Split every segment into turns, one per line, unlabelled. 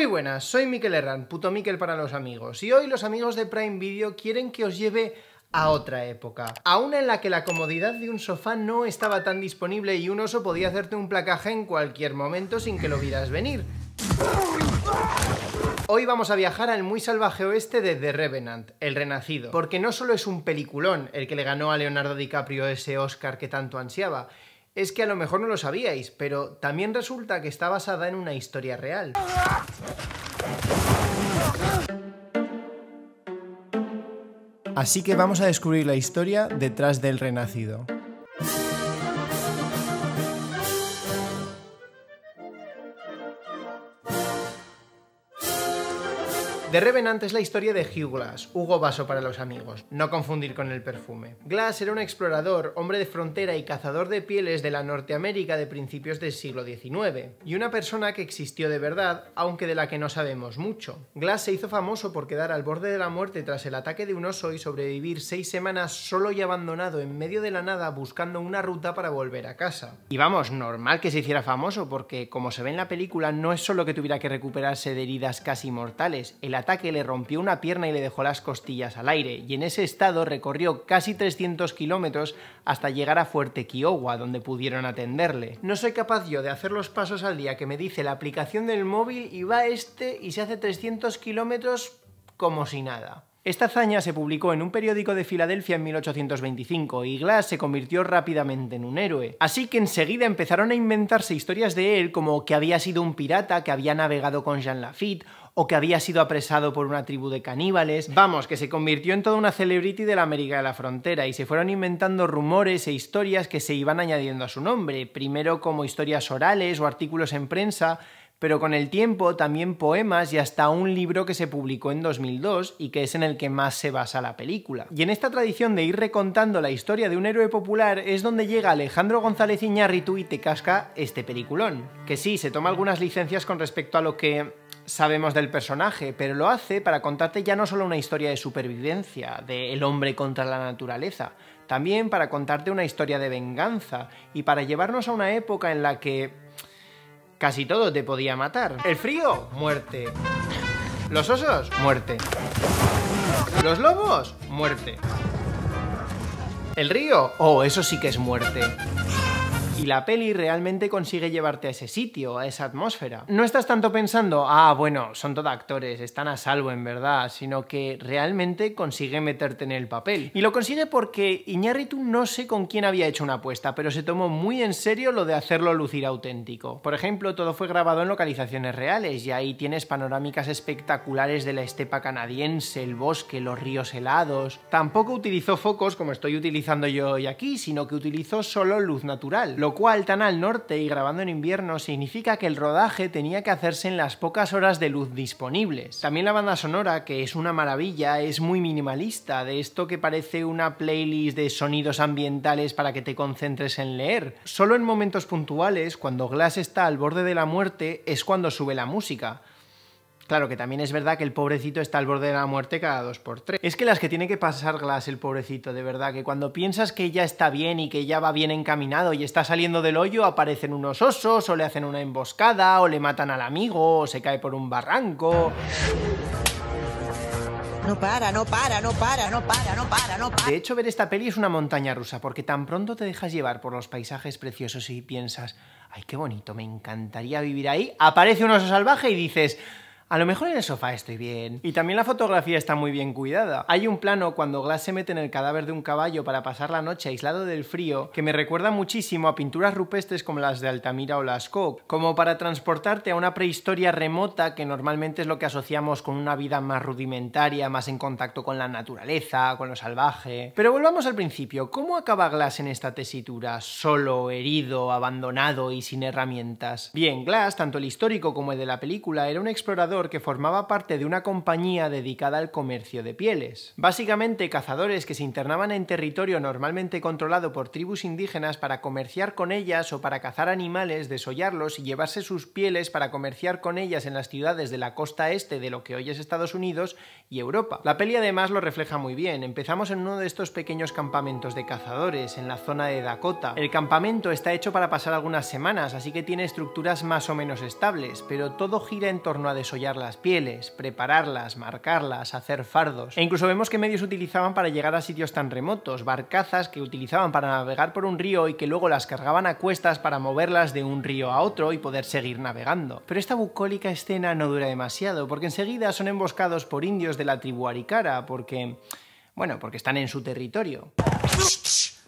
Muy buenas, soy Miquel Herrán, puto Miquel para los amigos, y hoy los amigos de Prime Video quieren que os lleve a otra época, a una en la que la comodidad de un sofá no estaba tan disponible y un oso podía hacerte un placaje en cualquier momento sin que lo vieras venir. Hoy vamos a viajar al muy salvaje oeste de The Revenant, El Renacido, porque no solo es un peliculón el que le ganó a Leonardo DiCaprio ese Oscar que tanto ansiaba, es que a lo mejor no lo sabíais, pero también resulta que está basada en una historia real. Así que vamos a descubrir la historia detrás del Renacido. De Revenant es la historia de Hugh Glass, Hugo Vaso para los amigos, no confundir con el perfume. Glass era un explorador, hombre de frontera y cazador de pieles de la Norteamérica de principios del siglo XIX, y una persona que existió de verdad, aunque de la que no sabemos mucho. Glass se hizo famoso por quedar al borde de la muerte tras el ataque de un oso y sobrevivir seis semanas solo y abandonado en medio de la nada buscando una ruta para volver a casa. Y vamos, normal que se hiciera famoso, porque como se ve en la película, no es solo que tuviera que recuperarse de heridas casi mortales, el ataque le rompió una pierna y le dejó las costillas al aire, y en ese estado recorrió casi 300 kilómetros hasta llegar a Fuerte Kiowa, donde pudieron atenderle. No soy capaz yo de hacer los pasos al día que me dice la aplicación del móvil y va este y se hace 300 kilómetros como si nada. Esta hazaña se publicó en un periódico de Filadelfia en 1825 y Glass se convirtió rápidamente en un héroe. Así que enseguida empezaron a inventarse historias de él como que había sido un pirata, que había navegado con Jean Lafitte o que había sido apresado por una tribu de caníbales. Vamos, que se convirtió en toda una celebrity de la América de la Frontera y se fueron inventando rumores e historias que se iban añadiendo a su nombre, primero como historias orales o artículos en prensa, pero con el tiempo también poemas y hasta un libro que se publicó en 2002 y que es en el que más se basa la película. Y en esta tradición de ir recontando la historia de un héroe popular es donde llega Alejandro González Iñárritu y te casca este peliculón. Que sí, se toma algunas licencias con respecto a lo que sabemos del personaje, pero lo hace para contarte ya no solo una historia de supervivencia, de el hombre contra la naturaleza, también para contarte una historia de venganza y para llevarnos a una época en la que casi todo te podía matar. El frío, muerte. Los osos, muerte. Los lobos, muerte. El río, oh, eso sí que es muerte. Y la peli realmente consigue llevarte a ese sitio, a esa atmósfera. No estás tanto pensando, ah, bueno, son todos actores, están a salvo en verdad, sino que realmente consigue meterte en el papel. Y lo consigue porque Iñárritu no sé con quién había hecho una apuesta, pero se tomó muy en serio lo de hacerlo lucir auténtico. Por ejemplo, todo fue grabado en localizaciones reales y ahí tienes panorámicas espectaculares de la estepa canadiense, el bosque, los ríos helados. Tampoco utilizó focos como estoy utilizando yo hoy aquí, sino que utilizó solo luz natural, lo cual tan al norte y grabando en invierno significa que el rodaje tenía que hacerse en las pocas horas de luz disponibles. También la banda sonora, que es una maravilla, es muy minimalista, de esto que parece una playlist de sonidos ambientales para que te concentres en leer. Solo en momentos puntuales, cuando Glass está al borde de la muerte, es cuando sube la música. Claro que también es verdad que el pobrecito está al borde de la muerte cada dos por tres. Es que las que tiene que pasar pasarlas el pobrecito, de verdad, que cuando piensas que ya está bien y que ya va bien encaminado y está saliendo del hoyo, aparecen unos osos o le hacen una emboscada o le matan al amigo o se cae por un barranco. No para, no para, no para, no para, no para, no para. De hecho, ver esta peli es una montaña rusa, porque tan pronto te dejas llevar por los paisajes preciosos y piensas, ay, qué bonito, me encantaría vivir ahí. Aparece un oso salvaje y dices, a lo mejor en el sofá estoy bien. Y también la fotografía está muy bien cuidada. Hay un plano cuando Glass se mete en el cadáver de un caballo para pasar la noche aislado del frío que me recuerda muchísimo a pinturas rupestres como las de Altamira o las Lascaux, como para transportarte a una prehistoria remota que normalmente es lo que asociamos con una vida más rudimentaria, más en contacto con la naturaleza, con lo salvaje. Pero volvamos al principio. ¿Cómo acaba Glass en esta tesitura? Solo, herido, abandonado y sin herramientas. Bien, Glass, tanto el histórico como el de la película, era un explorador que formaba parte de una compañía dedicada al comercio de pieles. Básicamente cazadores que se internaban en territorio normalmente controlado por tribus indígenas para comerciar con ellas o para cazar animales, desollarlos y llevarse sus pieles para comerciar con ellas en las ciudades de la costa este de lo que hoy es Estados Unidos y Europa. La peli además lo refleja muy bien. Empezamos en uno de estos pequeños campamentos de cazadores, en la zona de Dakota. El campamento está hecho para pasar algunas semanas, así que tiene estructuras más o menos estables, pero todo gira en torno a desollar las pieles, prepararlas, marcarlas, hacer fardos. E incluso vemos qué medios utilizaban para llegar a sitios tan remotos, barcazas que utilizaban para navegar por un río y que luego las cargaban a cuestas para moverlas de un río a otro y poder seguir navegando. Pero esta bucólica escena no dura demasiado, porque enseguida son emboscados por indios de la tribu aricara porque... bueno, porque están en su territorio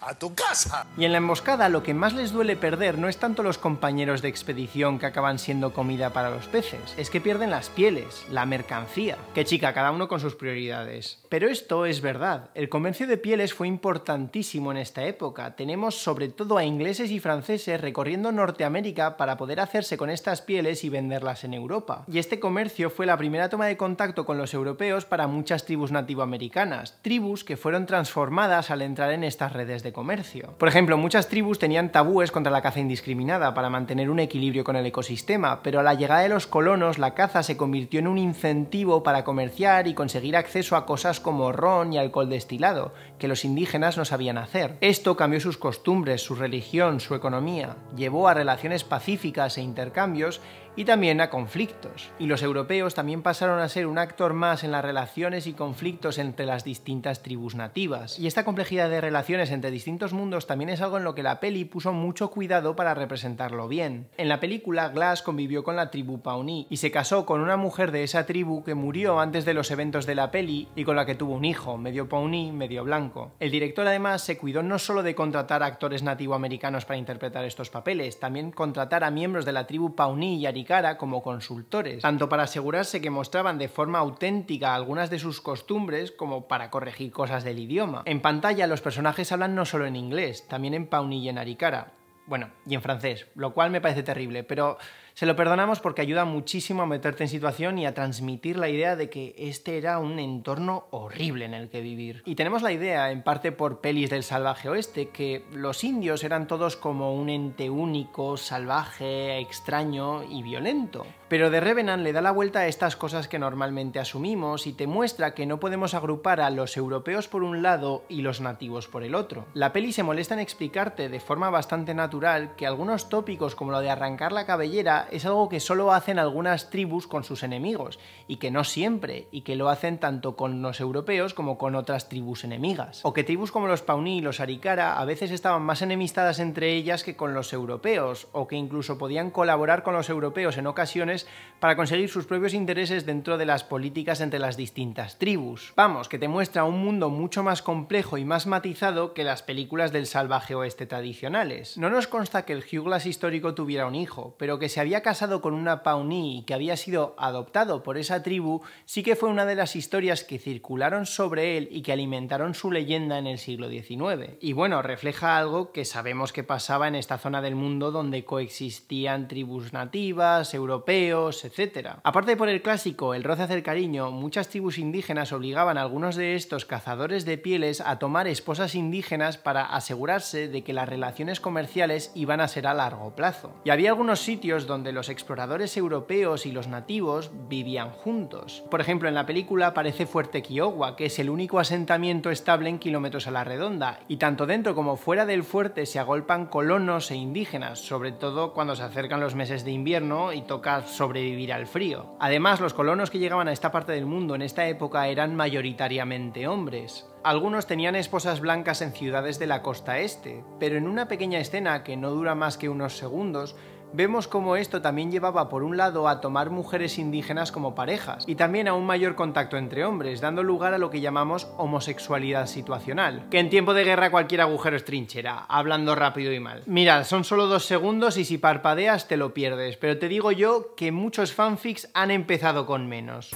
a tu casa. Y en la emboscada lo que más les duele perder no es tanto los compañeros de expedición que acaban siendo comida para los peces, es que pierden las pieles, la mercancía. Qué chica, cada uno con sus prioridades. Pero esto es verdad, el comercio de pieles fue importantísimo en esta época. Tenemos sobre todo a ingleses y franceses recorriendo Norteamérica para poder hacerse con estas pieles y venderlas en Europa. Y este comercio fue la primera toma de contacto con los europeos para muchas tribus nativoamericanas, tribus que fueron transformadas al entrar en estas redes de comercio. Por ejemplo, muchas tribus tenían tabúes contra la caza indiscriminada para mantener un equilibrio con el ecosistema, pero a la llegada de los colonos la caza se convirtió en un incentivo para comerciar y conseguir acceso a cosas como ron y alcohol destilado, que los indígenas no sabían hacer. Esto cambió sus costumbres, su religión, su economía, llevó a relaciones pacíficas e intercambios y también a conflictos. Y los europeos también pasaron a ser un actor más en las relaciones y conflictos entre las distintas tribus nativas. Y esta complejidad de relaciones entre distintos mundos también es algo en lo que la peli puso mucho cuidado para representarlo bien. En la película, Glass convivió con la tribu Pawnee y se casó con una mujer de esa tribu que murió antes de los eventos de la peli y con la que tuvo un hijo, medio Pawnee, medio blanco. El director además se cuidó no solo de contratar actores nativoamericanos para interpretar estos papeles, también contratar a miembros de la tribu Pawnee y cara como consultores, tanto para asegurarse que mostraban de forma auténtica algunas de sus costumbres como para corregir cosas del idioma. En pantalla los personajes hablan no solo en inglés, también en pauni y en aricara. Bueno, y en francés, lo cual me parece terrible, pero se lo perdonamos porque ayuda muchísimo a meterte en situación y a transmitir la idea de que este era un entorno horrible en el que vivir. Y tenemos la idea, en parte por pelis del salvaje oeste, que los indios eran todos como un ente único, salvaje, extraño y violento. Pero The Revenant le da la vuelta a estas cosas que normalmente asumimos y te muestra que no podemos agrupar a los europeos por un lado y los nativos por el otro. La peli se molesta en explicarte de forma bastante natural que algunos tópicos como lo de arrancar la cabellera es algo que solo hacen algunas tribus con sus enemigos, y que no siempre, y que lo hacen tanto con los europeos como con otras tribus enemigas. O que tribus como los Pauní y los Arikara a veces estaban más enemistadas entre ellas que con los europeos, o que incluso podían colaborar con los europeos en ocasiones para conseguir sus propios intereses dentro de las políticas entre las distintas tribus. Vamos, que te muestra un mundo mucho más complejo y más matizado que las películas del salvaje oeste tradicionales. No nos consta que el Glass histórico tuviera un hijo, pero que se había casado con una Pawnee y que había sido adoptado por esa tribu, sí que fue una de las historias que circularon sobre él y que alimentaron su leyenda en el siglo XIX. Y bueno, refleja algo que sabemos que pasaba en esta zona del mundo donde coexistían tribus nativas, europeos, etc. Aparte por el clásico, el roce hacer cariño, muchas tribus indígenas obligaban a algunos de estos cazadores de pieles a tomar esposas indígenas para asegurarse de que las relaciones comerciales iban a ser a largo plazo. Y había algunos sitios donde los exploradores europeos y los nativos vivían juntos. Por ejemplo, en la película aparece Fuerte Kiowa, que es el único asentamiento estable en kilómetros a la redonda, y tanto dentro como fuera del fuerte se agolpan colonos e indígenas, sobre todo cuando se acercan los meses de invierno y toca sobrevivir al frío. Además, los colonos que llegaban a esta parte del mundo en esta época eran mayoritariamente hombres. Algunos tenían esposas blancas en ciudades de la costa este, pero en una pequeña escena que no dura más que unos segundos, vemos cómo esto también llevaba por un lado a tomar mujeres indígenas como parejas y también a un mayor contacto entre hombres, dando lugar a lo que llamamos homosexualidad situacional, que en tiempo de guerra cualquier agujero es trinchera, hablando rápido y mal. Mira, son solo dos segundos y si parpadeas te lo pierdes, pero te digo yo que muchos fanfics han empezado con menos.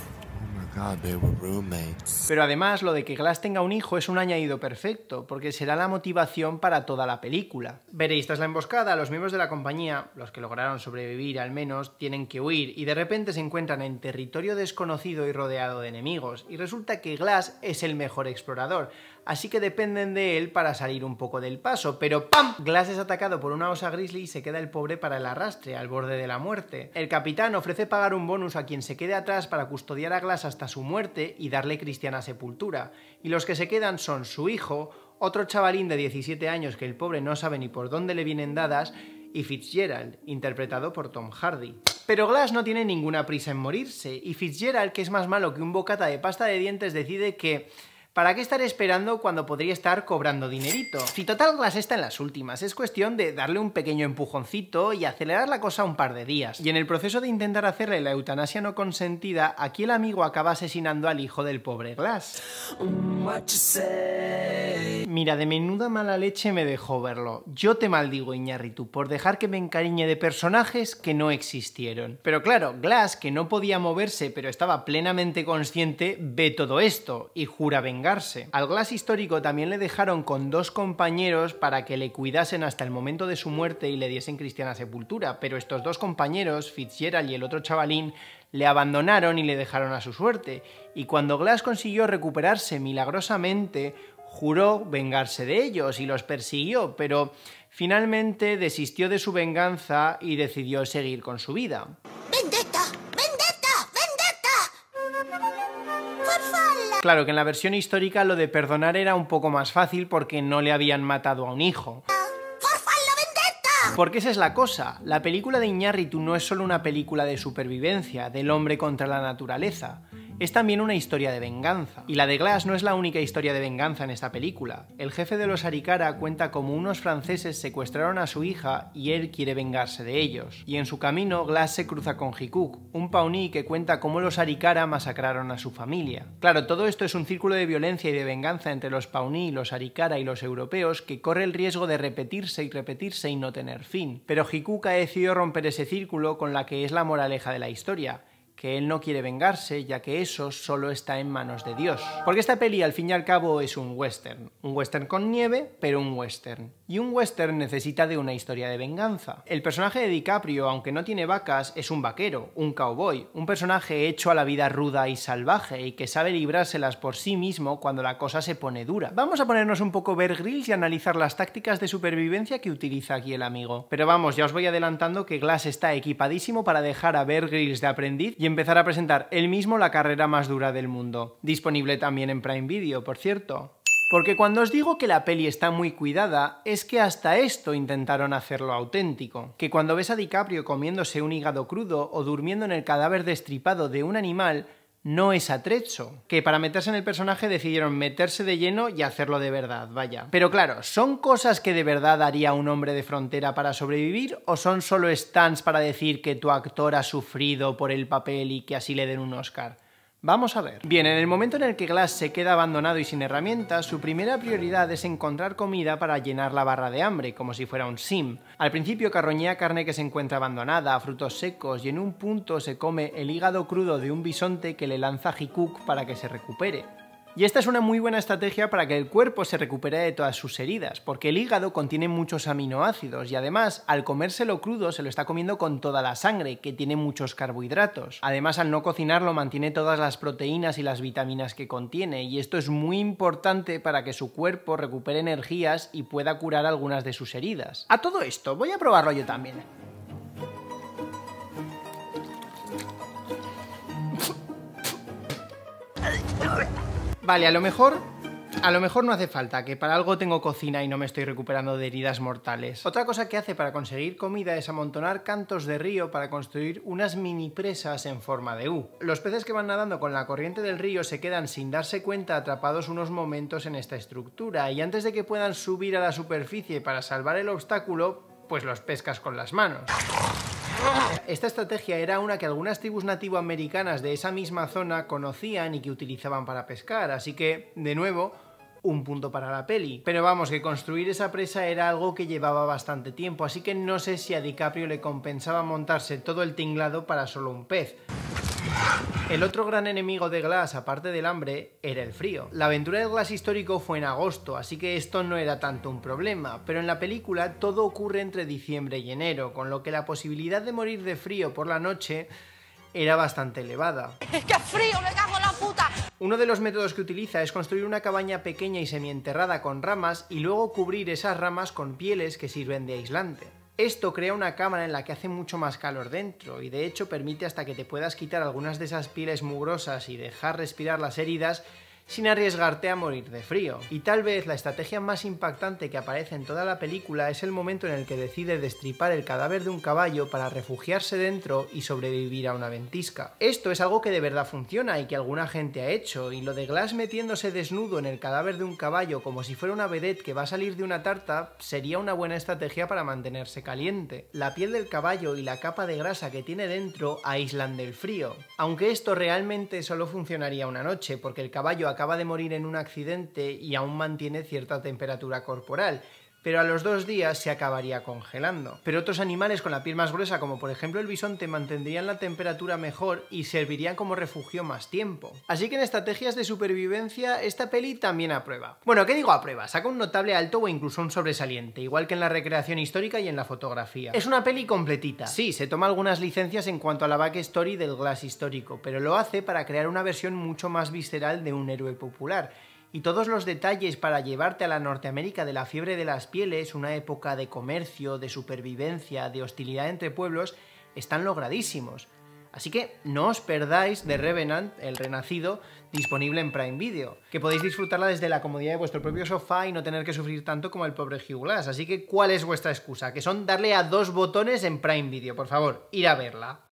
Pero además lo de que Glass tenga un hijo es un añadido perfecto, porque será la motivación para toda la película. Veréis, tras la emboscada, los miembros de la compañía, los que lograron sobrevivir al menos, tienen que huir y de repente se encuentran en territorio desconocido y rodeado de enemigos, y resulta que Glass es el mejor explorador, así que dependen de él para salir un poco del paso, pero ¡pam! Glass es atacado por una osa grizzly y se queda el pobre para el arrastre, al borde de la muerte. El capitán ofrece pagar un bonus a quien se quede atrás para custodiar a Glass hasta su muerte y darle cristiana sepultura, y los que se quedan son su hijo, otro chavalín de 17 años que el pobre no sabe ni por dónde le vienen dadas, y Fitzgerald, interpretado por Tom Hardy. Pero Glass no tiene ninguna prisa en morirse, y Fitzgerald, que es más malo que un bocata de pasta de dientes, decide que ¿Para qué estar esperando cuando podría estar cobrando dinerito? Si total Glass está en las últimas, es cuestión de darle un pequeño empujoncito y acelerar la cosa un par de días. Y en el proceso de intentar hacerle la eutanasia no consentida, aquí el amigo acaba asesinando al hijo del pobre Glass. Mira, de menuda mala leche me dejó verlo. Yo te maldigo, Iñarritu, por dejar que me encariñe de personajes que no existieron. Pero claro, Glass, que no podía moverse pero estaba plenamente consciente, ve todo esto y jura venganza al Glass histórico también le dejaron con dos compañeros para que le cuidasen hasta el momento de su muerte y le diesen cristiana sepultura, pero estos dos compañeros, Fitzgerald y el otro chavalín, le abandonaron y le dejaron a su suerte, y cuando Glass consiguió recuperarse milagrosamente, juró vengarse de ellos y los persiguió, pero finalmente desistió de su venganza y decidió seguir con su vida. Claro que en la versión histórica lo de perdonar era un poco más fácil porque no le habían matado a un hijo. Porque esa es la cosa, la película de Iñárritu no es solo una película de supervivencia, del hombre contra la naturaleza. Es también una historia de venganza. Y la de Glass no es la única historia de venganza en esta película. El jefe de los Arikara cuenta cómo unos franceses secuestraron a su hija y él quiere vengarse de ellos. Y en su camino, Glass se cruza con Hikuk, un paoní que cuenta cómo los Arikara masacraron a su familia. Claro, todo esto es un círculo de violencia y de venganza entre los pauní, los Arikara y los europeos que corre el riesgo de repetirse y repetirse y no tener fin. Pero Hikuk ha decidido romper ese círculo con la que es la moraleja de la historia que él no quiere vengarse, ya que eso solo está en manos de Dios. Porque esta peli, al fin y al cabo, es un western. Un western con nieve, pero un western. Y un western necesita de una historia de venganza. El personaje de DiCaprio, aunque no tiene vacas, es un vaquero, un cowboy, un personaje hecho a la vida ruda y salvaje, y que sabe librárselas por sí mismo cuando la cosa se pone dura. Vamos a ponernos un poco ver grills y analizar las tácticas de supervivencia que utiliza aquí el amigo. Pero vamos, ya os voy adelantando que Glass está equipadísimo para dejar a Bear Grylls de aprendiz empezar a presentar él mismo la carrera más dura del mundo. Disponible también en Prime Video, por cierto. Porque cuando os digo que la peli está muy cuidada, es que hasta esto intentaron hacerlo auténtico. Que cuando ves a DiCaprio comiéndose un hígado crudo o durmiendo en el cadáver destripado de un animal, no es atrecho. que para meterse en el personaje decidieron meterse de lleno y hacerlo de verdad, vaya. Pero claro, ¿son cosas que de verdad haría un hombre de frontera para sobrevivir o son solo stands para decir que tu actor ha sufrido por el papel y que así le den un Oscar? Vamos a ver. Bien, en el momento en el que Glass se queda abandonado y sin herramientas, su primera prioridad es encontrar comida para llenar la barra de hambre, como si fuera un sim. Al principio carroñea carne que se encuentra abandonada, frutos secos y en un punto se come el hígado crudo de un bisonte que le lanza Hikuk para que se recupere. Y esta es una muy buena estrategia para que el cuerpo se recupere de todas sus heridas, porque el hígado contiene muchos aminoácidos y además al comérselo crudo se lo está comiendo con toda la sangre, que tiene muchos carbohidratos. Además al no cocinarlo mantiene todas las proteínas y las vitaminas que contiene y esto es muy importante para que su cuerpo recupere energías y pueda curar algunas de sus heridas. A todo esto voy a probarlo yo también. Vale, a lo mejor a lo mejor no hace falta, que para algo tengo cocina y no me estoy recuperando de heridas mortales. Otra cosa que hace para conseguir comida es amontonar cantos de río para construir unas mini presas en forma de U. Los peces que van nadando con la corriente del río se quedan sin darse cuenta atrapados unos momentos en esta estructura y antes de que puedan subir a la superficie para salvar el obstáculo, pues los pescas con las manos. Esta estrategia era una que algunas tribus nativoamericanas de esa misma zona conocían y que utilizaban para pescar, así que, de nuevo, un punto para la peli. Pero vamos, que construir esa presa era algo que llevaba bastante tiempo, así que no sé si a DiCaprio le compensaba montarse todo el tinglado para solo un pez. El otro gran enemigo de Glass, aparte del hambre, era el frío. La aventura de Glass histórico fue en agosto, así que esto no era tanto un problema, pero en la película todo ocurre entre diciembre y enero, con lo que la posibilidad de morir de frío por la noche era bastante elevada. ¡Es frío, me cago en la puta! Uno de los métodos que utiliza es construir una cabaña pequeña y semienterrada con ramas y luego cubrir esas ramas con pieles que sirven de aislante. Esto crea una cámara en la que hace mucho más calor dentro y de hecho permite hasta que te puedas quitar algunas de esas pieles mugrosas y dejar respirar las heridas sin arriesgarte a morir de frío. Y tal vez la estrategia más impactante que aparece en toda la película es el momento en el que decide destripar el cadáver de un caballo para refugiarse dentro y sobrevivir a una ventisca. Esto es algo que de verdad funciona y que alguna gente ha hecho, y lo de Glass metiéndose desnudo en el cadáver de un caballo como si fuera una vedette que va a salir de una tarta sería una buena estrategia para mantenerse caliente. La piel del caballo y la capa de grasa que tiene dentro aíslan del frío. Aunque esto realmente solo funcionaría una noche, porque el caballo acaba de morir en un accidente y aún mantiene cierta temperatura corporal pero a los dos días se acabaría congelando. Pero otros animales con la piel más gruesa, como por ejemplo el bisonte, mantendrían la temperatura mejor y servirían como refugio más tiempo. Así que en estrategias de supervivencia, esta peli también aprueba. Bueno, ¿qué digo aprueba? Saca un notable alto o incluso un sobresaliente, igual que en la recreación histórica y en la fotografía. Es una peli completita. Sí, se toma algunas licencias en cuanto a la backstory del Glass histórico, pero lo hace para crear una versión mucho más visceral de un héroe popular y todos los detalles para llevarte a la Norteamérica de la fiebre de las pieles, una época de comercio, de supervivencia, de hostilidad entre pueblos, están logradísimos. Así que no os perdáis de Revenant, el renacido, disponible en Prime Video, que podéis disfrutarla desde la comodidad de vuestro propio sofá y no tener que sufrir tanto como el pobre Hugh Glass. Así que, ¿cuál es vuestra excusa? Que son darle a dos botones en Prime Video, por favor, ir a verla.